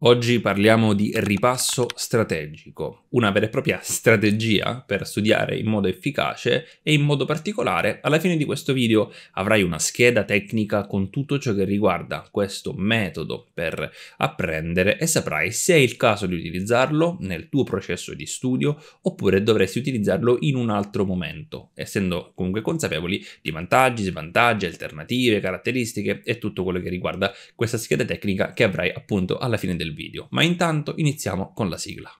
Oggi parliamo di ripasso strategico, una vera e propria strategia per studiare in modo efficace e in modo particolare alla fine di questo video avrai una scheda tecnica con tutto ciò che riguarda questo metodo per apprendere e saprai se è il caso di utilizzarlo nel tuo processo di studio oppure dovresti utilizzarlo in un altro momento, essendo comunque consapevoli di vantaggi, svantaggi, alternative, caratteristiche e tutto quello che riguarda questa scheda tecnica che avrai appunto alla fine del video del video, ma intanto iniziamo con la sigla.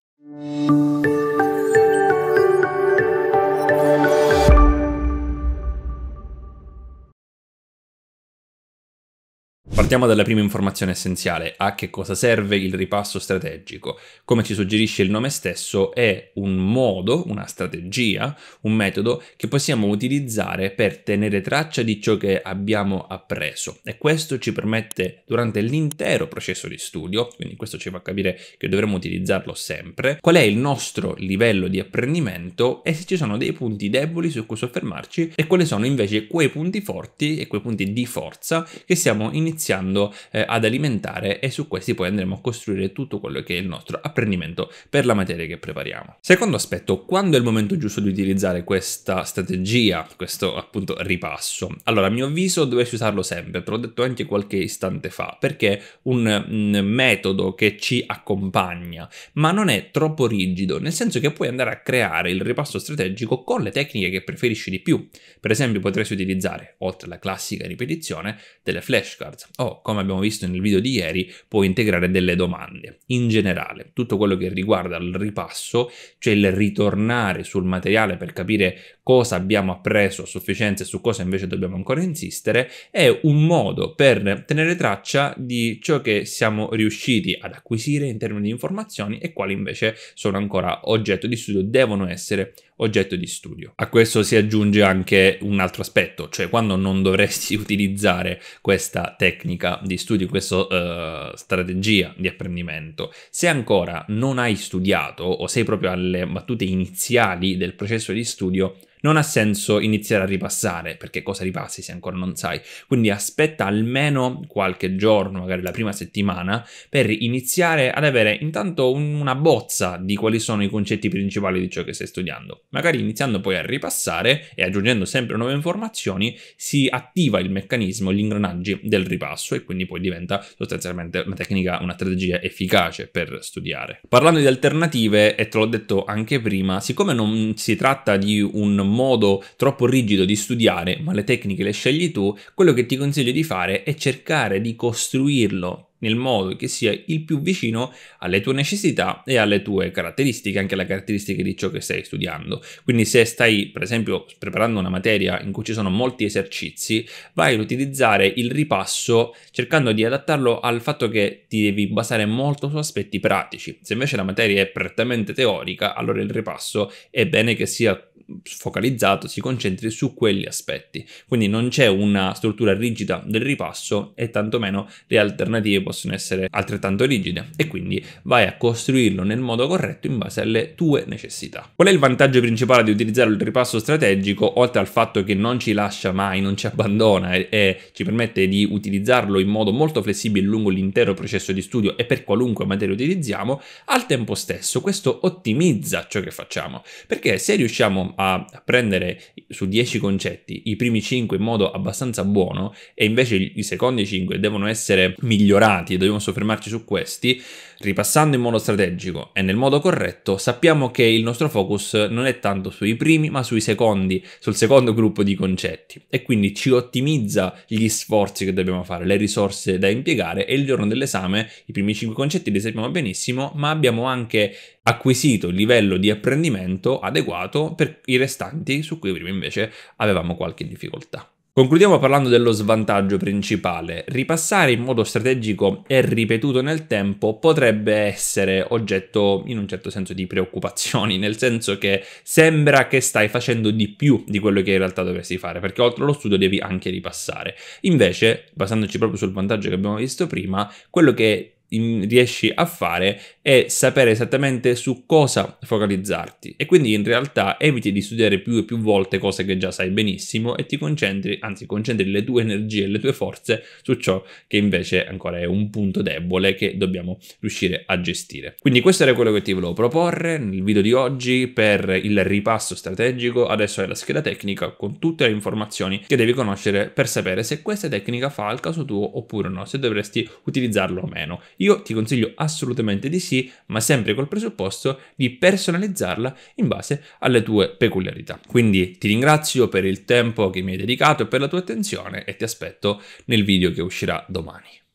Partiamo dalla prima informazione essenziale, a che cosa serve il ripasso strategico. Come ci suggerisce il nome stesso, è un modo, una strategia, un metodo che possiamo utilizzare per tenere traccia di ciò che abbiamo appreso e questo ci permette durante l'intero processo di studio, quindi questo ci fa capire che dovremmo utilizzarlo sempre, qual è il nostro livello di apprendimento e se ci sono dei punti deboli su cui soffermarci e quali sono invece quei punti forti e quei punti di forza che stiamo iniziando iniziando eh, ad alimentare e su questi poi andremo a costruire tutto quello che è il nostro apprendimento per la materia che prepariamo. Secondo aspetto, quando è il momento giusto di utilizzare questa strategia, questo appunto ripasso? Allora, a mio avviso dovresti usarlo sempre, te l'ho detto anche qualche istante fa, perché un, un metodo che ci accompagna, ma non è troppo rigido, nel senso che puoi andare a creare il ripasso strategico con le tecniche che preferisci di più. Per esempio, potresti utilizzare, oltre alla classica ripetizione, delle flashcards o, come abbiamo visto nel video di ieri, puoi integrare delle domande. In generale, tutto quello che riguarda il ripasso, cioè il ritornare sul materiale per capire cosa abbiamo appreso a sufficienza e su cosa invece dobbiamo ancora insistere, è un modo per tenere traccia di ciò che siamo riusciti ad acquisire in termini di informazioni e quali invece sono ancora oggetto di studio, devono essere oggetto di studio. A questo si aggiunge anche un altro aspetto, cioè quando non dovresti utilizzare questa tecnica di studio, questa uh, eh, strategia di apprendimento, se ancora non hai studiato o sei proprio alle battute iniziali del processo di studio, non ha senso iniziare a ripassare, perché cosa ripassi se ancora non sai. Quindi aspetta almeno qualche giorno, magari la prima settimana, per iniziare ad avere intanto un, una bozza di quali sono i concetti principali di ciò che stai studiando. Magari iniziando poi a ripassare e aggiungendo sempre nuove informazioni, si attiva il meccanismo, gli ingranaggi del ripasso e quindi poi diventa sostanzialmente una tecnica, una strategia efficace per studiare. Parlando di alternative, e te l'ho detto anche prima, siccome non si tratta di un modo troppo rigido di studiare, ma le tecniche le scegli tu, quello che ti consiglio di fare è cercare di costruirlo nel modo che sia il più vicino alle tue necessità e alle tue caratteristiche, anche alle caratteristiche di ciò che stai studiando. Quindi se stai, per esempio, preparando una materia in cui ci sono molti esercizi, vai ad utilizzare il ripasso cercando di adattarlo al fatto che ti devi basare molto su aspetti pratici. Se invece la materia è prettamente teorica, allora il ripasso è bene che sia focalizzato si concentri su quegli aspetti. Quindi non c'è una struttura rigida del ripasso e tantomeno le alternative possono essere altrettanto rigide e quindi vai a costruirlo nel modo corretto in base alle tue necessità. Qual è il vantaggio principale di utilizzare il ripasso strategico oltre al fatto che non ci lascia mai, non ci abbandona e, e ci permette di utilizzarlo in modo molto flessibile lungo l'intero processo di studio e per qualunque materia utilizziamo, al tempo stesso questo ottimizza ciò che facciamo perché se riusciamo a prendere su 10 concetti i primi 5 in modo abbastanza buono e invece i secondi 5 devono essere migliorati e dobbiamo soffermarci su questi, ripassando in modo strategico e nel modo corretto, sappiamo che il nostro focus non è tanto sui primi ma sui secondi, sul secondo gruppo di concetti e quindi ci ottimizza gli sforzi che dobbiamo fare, le risorse da impiegare e il giorno dell'esame i primi 5 concetti li sappiamo benissimo ma abbiamo anche acquisito il livello di apprendimento adeguato per i restanti su cui prima invece avevamo qualche difficoltà. Concludiamo parlando dello svantaggio principale. Ripassare in modo strategico e ripetuto nel tempo potrebbe essere oggetto in un certo senso di preoccupazioni, nel senso che sembra che stai facendo di più di quello che in realtà dovresti fare, perché oltre allo studio devi anche ripassare. Invece, basandoci proprio sul vantaggio che abbiamo visto prima, quello che riesci a fare è sapere esattamente su cosa focalizzarti e quindi in realtà eviti di studiare più e più volte cose che già sai benissimo e ti concentri, anzi concentri le tue energie e le tue forze su ciò che invece ancora è un punto debole che dobbiamo riuscire a gestire. Quindi questo era quello che ti volevo proporre nel video di oggi per il ripasso strategico, adesso è la scheda tecnica con tutte le informazioni che devi conoscere per sapere se questa tecnica fa al caso tuo oppure no, se dovresti utilizzarlo o meno. Io ti consiglio assolutamente di sì, ma sempre col presupposto di personalizzarla in base alle tue peculiarità. Quindi ti ringrazio per il tempo che mi hai dedicato e per la tua attenzione e ti aspetto nel video che uscirà domani.